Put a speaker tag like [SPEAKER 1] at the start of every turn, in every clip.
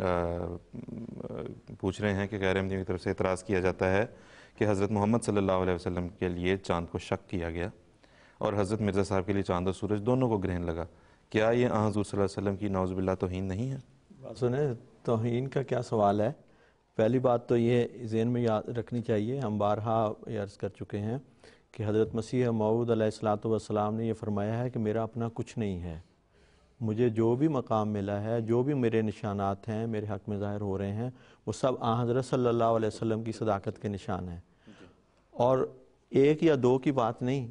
[SPEAKER 1] पूछ रहे हैं कि गैर अहमदियों की तरफ से एतराज़ किया जाता है कि हज़रत मोहम्मद सल्लल्लाहु अलैहि वसल्लम के लिए चांद को शक किया गया और हज़रत मिर्ज़ा साहब के लिए चांद और सूरज दोनों को ग्रहण लगा क्या ये हजूर वसल्लम की नाउज़बिल्ला तोहन नहीं है
[SPEAKER 2] सुने तोहन का क्या सवाल है पहली बात तो ये जेन में याद रखनी चाहिए हम बारहा अर्ज़ कर चुके हैं कि हज़रत मसीह मऊद सलात ने यह फ़रमाया है कि मेरा अपना कुछ नहीं है मुझे जो भी मकाम मिला है जो भी मेरे निशानात हैं मेरे हक़ में ज़ाहिर हो रहे हैं वो सब आ हज़रत सल्लल्लाहु अलैहि वसल्लम की सदाकत के निशान हैं और एक या दो की बात नहीं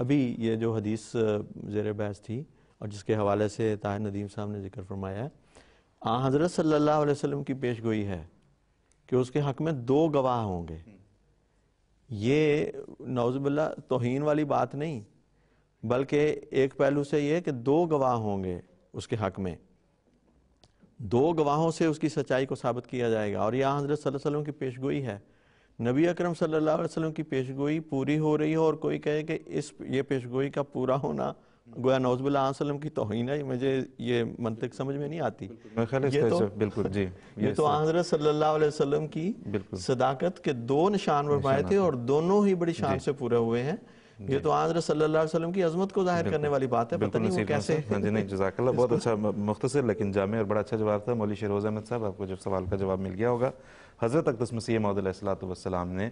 [SPEAKER 2] अभी ये जो हदीस ज़ेर बहस थी और जिसके हवाले से ताहिर नदीम साहब ने जिक्र फरमाया है आ हज़रत सल्लल्लाहु अलैहि वसल्लम की पेश गोई है कि उसके हक़ में दो गवाह होंगे हम्म। ये नौजबल्ला तोहन वाली बात नहीं बल्कि एक पहलू से यह कि दो गवाह होंगे उसके हक में दो गवाहों से उसकी सच्चाई को साबित किया जाएगा और यहाँ हजरत सल्लल्लाहु अलैहि वसल्लम की पेशगोई है नबी अकरम सल्लल्लाहु अलैहि वसल्लम की पेशगोई पूरी हो रही है और कोई कहे कि इस ये पेशगोई का पूरा होना गोया नौजबिल्ला वसलम की तोहन है मुझे ये मंतिक समझ में नहीं आती ये तो
[SPEAKER 1] बिल्कुल जी ये तो
[SPEAKER 2] हजरत सल्लल्लाहु अलैहि वसल्लम की सदाकत के दो निशान फरमाए थे और दोनों ही बड़ी शान से पूरे हुए हैं ये तो आज सल्लल्लाहु की अजमत को जाहिर करने वाली बात है हाँ
[SPEAKER 1] जजाकल्ला बहुत अच्छा मुख्तर लेकिन जामे और बड़ा अच्छा जवाब था मौली शेरोज अहमद साहब आपको जब सवाल का जवाब मिल गया होगा हज़रत अकदस मसीह मौदलाम ने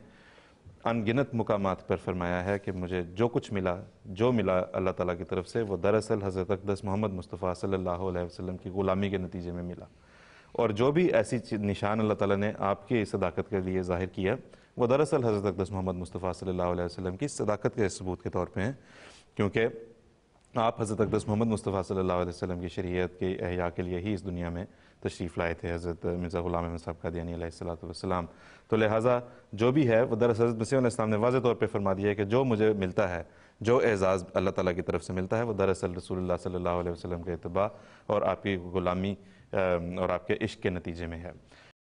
[SPEAKER 1] अनगिनत मुकाम पर फरमाया है कि मुझे जो कुछ मिला जो मिला अल्लाह ताला की तरफ से वो दरअसल हज़रत अकदस मोहम्मद मुस्तफ़ा सल्ला अलैहि की ग़ुलामी के नतीजे में मिला और जो भी ऐसी निशान अल्लाह ताला ने आपकी सदाकत के लिए ज़ाहिर किया वो दरअसल हज़रत अकदस मोहम्मद मुस्तफ़ा सल्लल्लाहु अलैहि वसल्लम की सदाकत के सबूत के तौर पे हैं क्योंकि आप हज़रत अकदस मोहम्मद मुस्तफ़ा सल्लल्लाहु अलैहि वसल्लम की शरीयत के अहिया के लिए ही इस दुनिया में तशरीफ़ लाए थे हज़रत मिर्ज़ा गुलाम अहमद साहब सलाम तो लिहाजा जो भी है वो दरअसल मसीम ने वाज तौर पर फरमा दिया है कि जो मुझे मिलता है जो एज़ाज़ अल्लाह ताला की तरफ से मिलता है वो दरअसल रसूलुल्लाह सल्लल्लाहु अलैहि वसल्लम के इतबा और आपकी ग़ुलामी और आपके इश्क के नतीजे में है